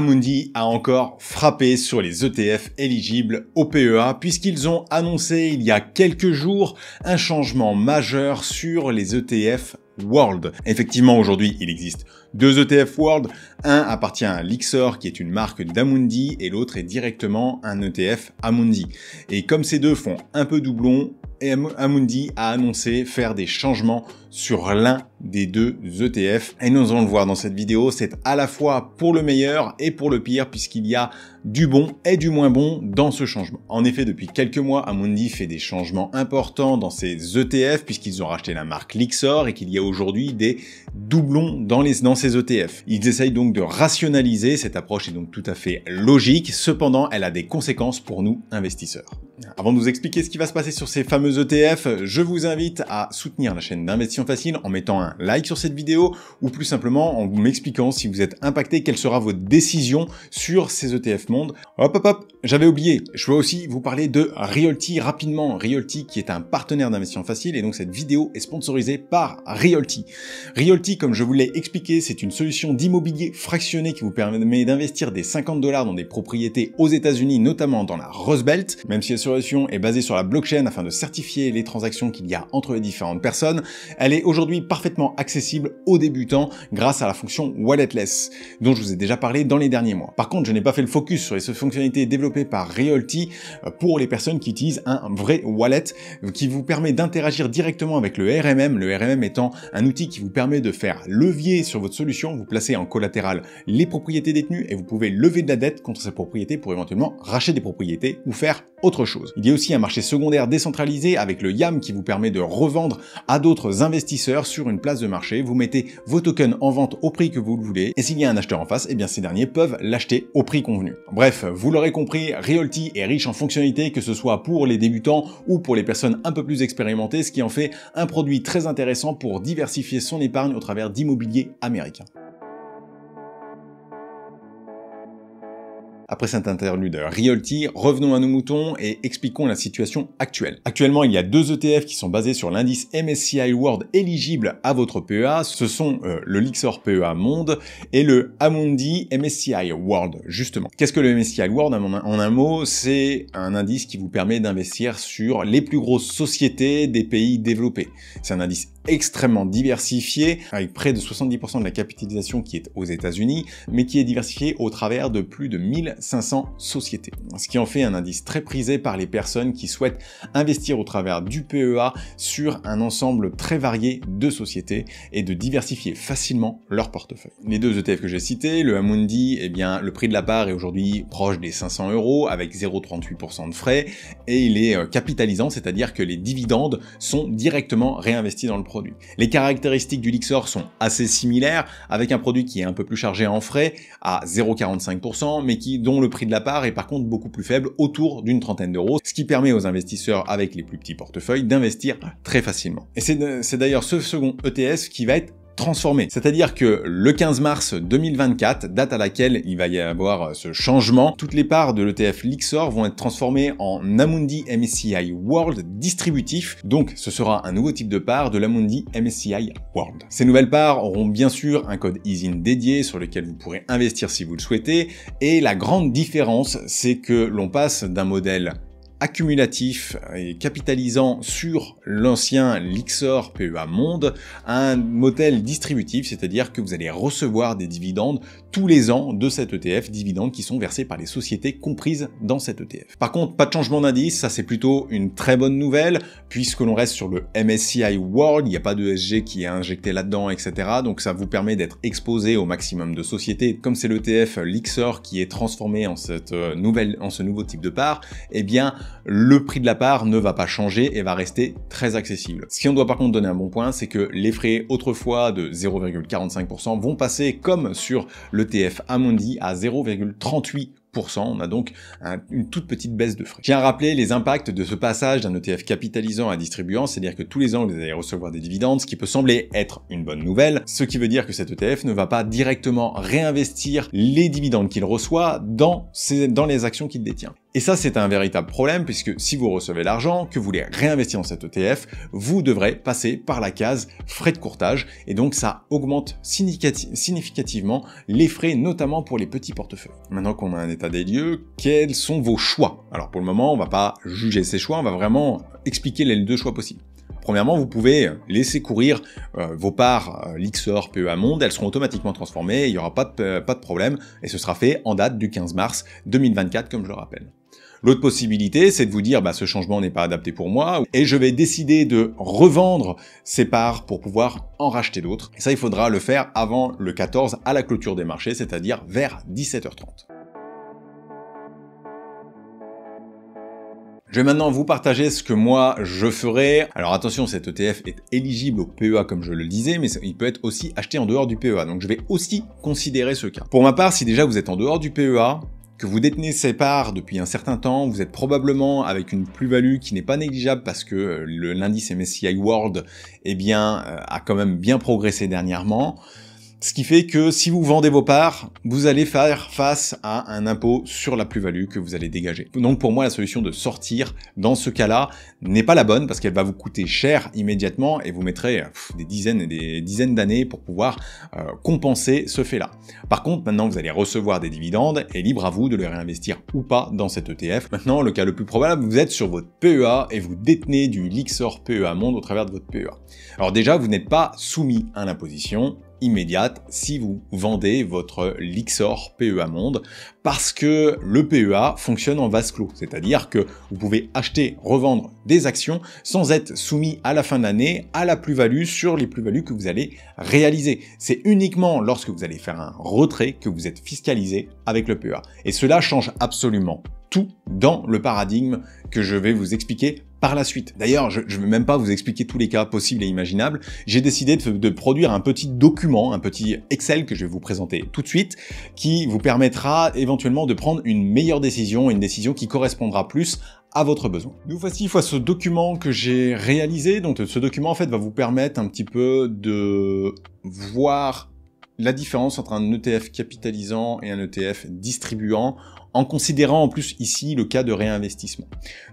Amundi a encore frappé sur les ETF éligibles au PEA puisqu'ils ont annoncé il y a quelques jours un changement majeur sur les ETF World. Effectivement, aujourd'hui, il existe deux ETF World. Un appartient à Lixor, qui est une marque d'Amundi, et l'autre est directement un ETF Amundi. Et comme ces deux font un peu doublon, Amundi a annoncé faire des changements sur l'un des deux ETF. Et nous allons le voir dans cette vidéo, c'est à la fois pour le meilleur et pour le pire, puisqu'il y a du bon et du moins bon dans ce changement. En effet, depuis quelques mois, Amundi fait des changements importants dans ses ETF, puisqu'ils ont racheté la marque Lixor et qu'il y a aujourd'hui des doublons dans, les, dans ces ETF. Ils essayent donc de rationaliser, cette approche est donc tout à fait logique, cependant elle a des conséquences pour nous investisseurs. Avant de vous expliquer ce qui va se passer sur ces fameux ETF, je vous invite à soutenir la chaîne d'investissement Facile en mettant un like sur cette vidéo ou plus simplement en m'expliquant si vous êtes impacté, quelle sera votre décision sur ces ETF Monde. Hop, hop, hop, j'avais oublié. Je veux aussi vous parler de Realty rapidement. Realty qui est un partenaire d'investissement facile et donc cette vidéo est sponsorisée par Realty. Realty, comme je vous l'ai expliqué, c'est une solution d'immobilier fractionné qui vous permet d'investir des 50 dollars dans des propriétés aux États-Unis, notamment dans la Rose Belt. Même si la solution est basée sur la blockchain afin de certifier les transactions qu'il y a entre les différentes personnes, elle est aujourd'hui parfaitement accessible aux débutants grâce à la fonction Walletless, dont je vous ai déjà parlé dans les derniers mois. Par contre, je n'ai pas fait le focus sur les fonctionnalités développées par Realty euh, pour les personnes qui utilisent un vrai wallet euh, qui vous permet d'interagir directement avec le RMM, le RMM étant un outil qui vous permet de faire levier sur votre solution, vous placez en collatéral les propriétés détenues et vous pouvez lever de la dette contre ces propriétés pour éventuellement racheter des propriétés ou faire autre chose. Il y a aussi un marché secondaire décentralisé avec le YAM qui vous permet de revendre à d'autres investisseurs sur une place de marché. Vous mettez vos tokens en vente au prix que vous le voulez et s'il y a un acheteur en face, eh bien ces derniers peuvent l'acheter au prix convenu. Bref, vous l'aurez compris, Realty est riche en fonctionnalités que ce soit pour les débutants ou pour les personnes un peu plus expérimentées, ce qui en fait un produit très intéressant pour diversifier son épargne au travers d'immobilier américain. Après cet interlude Realty, revenons à nos moutons et expliquons la situation actuelle. Actuellement, il y a deux ETF qui sont basés sur l'indice MSCI World éligible à votre PEA. Ce sont euh, le Lixor PEA Monde et le Amundi MSCI World, justement. Qu'est-ce que le MSCI World En un mot, c'est un indice qui vous permet d'investir sur les plus grosses sociétés des pays développés. C'est un indice extrêmement diversifié, avec près de 70% de la capitalisation qui est aux États-Unis, mais qui est diversifié au travers de plus de 1500 sociétés. Ce qui en fait un indice très prisé par les personnes qui souhaitent investir au travers du PEA sur un ensemble très varié de sociétés et de diversifier facilement leur portefeuille. Les deux ETF que j'ai cités, le Amundi, eh bien, le prix de la part est aujourd'hui proche des 500 euros avec 0,38% de frais et il est euh, capitalisant, c'est-à-dire que les dividendes sont directement réinvestis dans le produit. Les caractéristiques du Lixor sont assez similaires, avec un produit qui est un peu plus chargé en frais, à 0,45%, mais qui, dont le prix de la part est par contre beaucoup plus faible, autour d'une trentaine d'euros, ce qui permet aux investisseurs avec les plus petits portefeuilles d'investir très facilement. Et c'est d'ailleurs ce second ETS qui va être transformé. C'est-à-dire que le 15 mars 2024, date à laquelle il va y avoir euh, ce changement, toutes les parts de l'ETF Lixor vont être transformées en Amundi MSCI World distributif. Donc ce sera un nouveau type de part de l'Amundi MSCI World. Ces nouvelles parts auront bien sûr un code ISIN dédié sur lequel vous pourrez investir si vous le souhaitez. Et la grande différence, c'est que l'on passe d'un modèle accumulatif et capitalisant sur l'ancien Lixor PEA Monde un modèle distributif, c'est-à-dire que vous allez recevoir des dividendes tous les ans de cet ETF, dividendes qui sont versés par les sociétés comprises dans cet ETF. Par contre, pas de changement d'indice, ça c'est plutôt une très bonne nouvelle, puisque l'on reste sur le MSCI World, il n'y a pas de SG qui est injecté là-dedans, etc. Donc ça vous permet d'être exposé au maximum de sociétés. Comme c'est l'ETF Lixor qui est transformé en, cette euh, nouvelle, en ce nouveau type de part, eh bien le prix de la part ne va pas changer et va rester très accessible. qui on doit par contre donner un bon point, c'est que les frais autrefois de 0,45% vont passer comme sur l'ETF Amundi à 0,38%. On a donc une toute petite baisse de frais. Je tiens à rappeler les impacts de ce passage d'un ETF capitalisant à distribuant, c'est-à-dire que tous les ans vous allez recevoir des dividendes, ce qui peut sembler être une bonne nouvelle, ce qui veut dire que cet ETF ne va pas directement réinvestir les dividendes qu'il reçoit dans les actions qu'il détient. Et ça, c'est un véritable problème puisque si vous recevez l'argent, que vous voulez réinvestir dans cet ETF, vous devrez passer par la case frais de courtage et donc ça augmente significativement les frais, notamment pour les petits portefeuilles. Maintenant qu'on a un état des lieux, quels sont vos choix Alors pour le moment, on va pas juger ces choix, on va vraiment expliquer les deux choix possibles. Premièrement, vous pouvez laisser courir euh, vos parts euh, Lixor, PEA Monde, elles seront automatiquement transformées, il n'y aura euh, pas de problème, et ce sera fait en date du 15 mars 2024, comme je le rappelle. L'autre possibilité, c'est de vous dire, bah, ce changement n'est pas adapté pour moi, et je vais décider de revendre ces parts pour pouvoir en racheter d'autres. Et ça, il faudra le faire avant le 14 à la clôture des marchés, c'est-à-dire vers 17h30. Je vais maintenant vous partager ce que moi je ferai. Alors attention, cet ETF est éligible au PEA comme je le disais, mais il peut être aussi acheté en dehors du PEA. Donc je vais aussi considérer ce cas. Pour ma part, si déjà vous êtes en dehors du PEA, que vous détenez ces parts depuis un certain temps, vous êtes probablement avec une plus-value qui n'est pas négligeable parce que euh, l'indice MSCI World eh bien, euh, a quand même bien progressé dernièrement. Ce qui fait que si vous vendez vos parts, vous allez faire face à un impôt sur la plus-value que vous allez dégager. Donc pour moi, la solution de sortir dans ce cas-là n'est pas la bonne parce qu'elle va vous coûter cher immédiatement et vous mettrez euh, des dizaines et des dizaines d'années pour pouvoir euh, compenser ce fait-là. Par contre, maintenant, vous allez recevoir des dividendes et libre à vous de les réinvestir ou pas dans cet ETF. Maintenant, le cas le plus probable, vous êtes sur votre PEA et vous détenez du Lixor PEA Monde au travers de votre PEA. Alors déjà, vous n'êtes pas soumis à l'imposition immédiate si vous vendez votre Lixor PEA Monde parce que le PEA fonctionne en vase clos, c'est-à-dire que vous pouvez acheter, revendre des actions sans être soumis à la fin d'année à la plus-value sur les plus-values que vous allez réaliser. C'est uniquement lorsque vous allez faire un retrait que vous êtes fiscalisé avec le PEA. Et cela change absolument tout dans le paradigme que je vais vous expliquer par la suite. D'ailleurs, je ne vais même pas vous expliquer tous les cas possibles et imaginables. J'ai décidé de, produire un petit document, un petit Excel que je vais vous présenter tout de suite, qui vous permettra éventuellement de prendre une meilleure décision, une décision qui correspondra plus à votre besoin. Nous voici fois ce document que j'ai réalisé. Donc ce document en fait va vous permettre un petit peu de voir la différence entre un ETF capitalisant et un ETF distribuant en considérant en plus ici le cas de réinvestissement.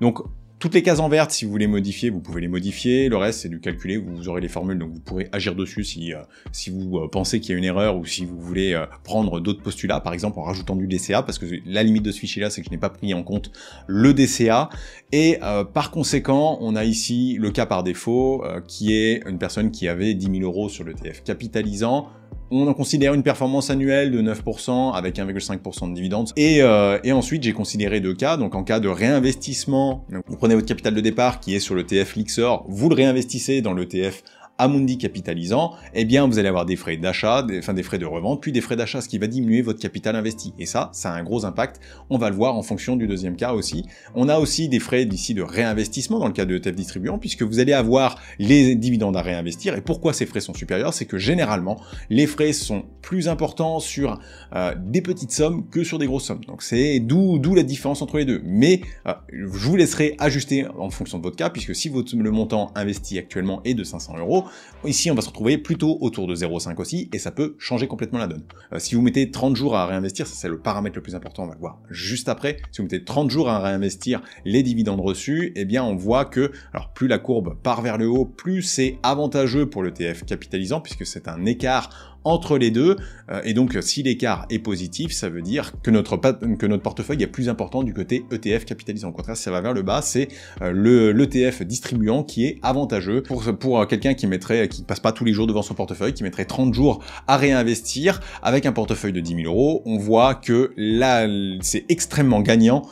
Donc toutes les cases en vertes, si vous voulez modifier, vous pouvez les modifier. Le reste, c'est du calculer. Vous aurez les formules, donc vous pourrez agir dessus si, euh, si vous euh, pensez qu'il y a une erreur ou si vous voulez euh, prendre d'autres postulats, par exemple en rajoutant du DCA, parce que la limite de ce fichier-là, c'est que je n'ai pas pris en compte le DCA. Et par conséquent, on a ici le cas par défaut, qui est une personne qui avait 10 000 euros sur le TF capitalisant, on en considère une performance annuelle de 9% avec 1,5% de dividendes. Euh, et, ensuite, j'ai considéré deux cas. Donc, en cas de réinvestissement, vous prenez votre capital de départ qui est sur le TF Lixor, vous le réinvestissez dans le TF Amundi capitalisant, eh bien vous allez avoir des frais d'achat, des, enfin des frais de revente, puis des frais d'achat, ce qui va diminuer votre capital investi. Et ça, ça a un gros impact. On va le voir en fonction du deuxième cas aussi. On a aussi des frais d'ici de réinvestissement dans le cas de ETF distribuant, puisque vous allez avoir les dividendes à réinvestir. Et pourquoi ces frais sont supérieurs C'est que généralement, les frais sont plus importants sur euh, des petites sommes que sur des grosses sommes. Donc c'est d'où la différence entre les deux. Mais euh, je vous laisserai ajuster en fonction de votre cas, puisque si votre, le montant investi actuellement est de 500 euros, Ici, on va se retrouver plutôt autour de 0,5 aussi, et ça peut changer complètement la donne. Euh, si vous mettez 30 jours à réinvestir, ça c'est le paramètre le plus important, on va le voir juste après. Si vous mettez 30 jours à réinvestir les dividendes reçus, eh bien on voit que, alors plus la courbe part vers le haut, plus c'est avantageux pour l'ETF capitalisant, puisque c'est un écart entre les deux. Euh, et donc, si l'écart est positif, ça veut dire que notre, que notre portefeuille est plus important du côté ETF capitalisant. Au contraire, si ça va vers le bas, c'est euh, le l'ETF distribuant qui est avantageux pour, pour euh, quelqu'un qui mettrait, qui passe pas tous les jours devant son portefeuille, qui mettrait 30 jours à réinvestir avec un portefeuille de 10 000 euros. On voit que là, c'est extrêmement gagnant.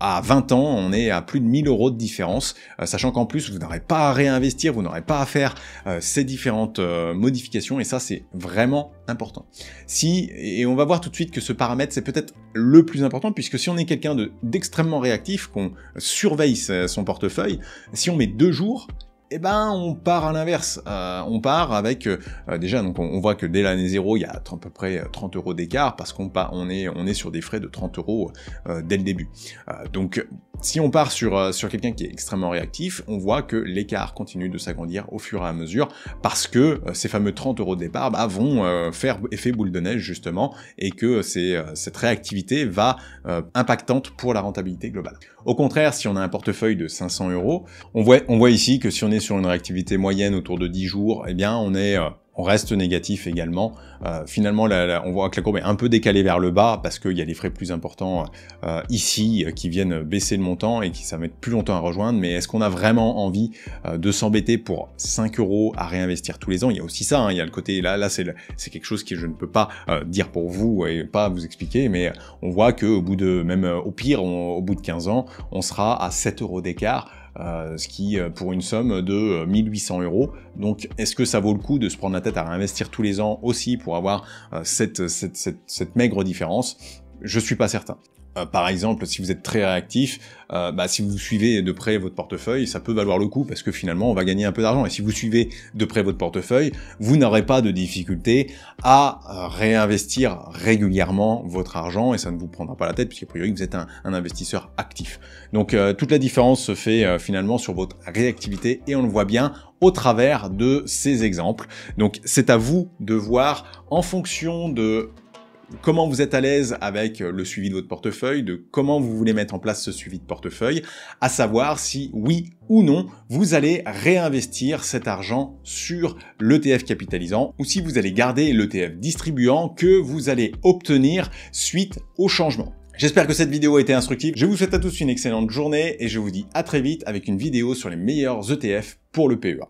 à 20 ans, on est à plus de 1000 euros de différence, sachant qu'en plus, vous n'aurez pas à réinvestir, vous n'aurez pas à faire ces différentes modifications. Et ça, c'est vraiment important. Si, et on va voir tout de suite que ce paramètre, c'est peut-être le plus important, puisque si on est quelqu'un de d'extrêmement réactif, qu'on surveille son portefeuille, si on met deux jours, eh ben on part à l'inverse. Euh, on part avec euh, déjà donc on, voit que dès l'année zéro il y a à peu près 30 euh, euros d'écart parce qu'on on est on est sur des frais de 30 euros dès le début. donc si on part sur, euh, sur quelqu'un qui est extrêmement réactif, on voit que l'écart continue de s'agrandir au fur et à mesure parce que euh, ces fameux 30 euros de départ bah, vont euh, faire effet boule de neige justement et que cette réactivité va impactante pour la rentabilité globale. Au contraire, si on a un portefeuille de 500 euros, on voit, on voit ici que si on est sur une réactivité moyenne autour de 10 jours, eh bien on est on reste négatif également. Euh, finalement, on voit que la courbe est un peu décalée vers le bas parce qu'il y a des frais plus importants euh, ici euh, qui viennent baisser le montant et qui ça met plus longtemps à rejoindre. Mais est-ce qu'on a vraiment envie de s'embêter pour 5 euros à réinvestir tous les ans Il y a aussi ça, hein. il y a le côté là, là c'est quelque chose que je ne peux pas dire pour vous et pas vous expliquer, mais on voit que au bout de même au pire, au bout de 15 ans, on sera à 7 euros d'écart euh, ce qui euh, pour une somme de 1800 euh, euros. Donc est-ce que ça vaut le coup de se prendre la tête à réinvestir tous les ans aussi pour avoir cette, cette maigre différence je suis pas certain. Euh, par exemple, si vous êtes très réactif, euh, bah, si vous suivez de près votre portefeuille, ça peut valoir le coup parce que finalement, on va gagner un peu d'argent. Et si vous suivez de près votre portefeuille, vous n'aurez pas de difficulté à euh, réinvestir régulièrement votre argent et ça ne vous prendra pas la tête a priori, vous êtes un, investisseur actif. Donc, toute la différence se fait finalement sur votre réactivité et on le voit bien au travers de ces exemples. Donc, c'est à vous de voir en fonction de comment vous êtes à l'aise avec le suivi de votre portefeuille, de comment vous voulez mettre en place ce suivi de portefeuille, à savoir si oui ou non vous allez réinvestir cet argent sur l'ETF capitalisant ou si vous allez garder l'ETF distribuant que vous allez obtenir suite au changement. J'espère que cette vidéo a été instructive. Je vous souhaite à tous une excellente journée et je vous dis à très vite avec une vidéo sur les meilleurs ETF pour le PEA.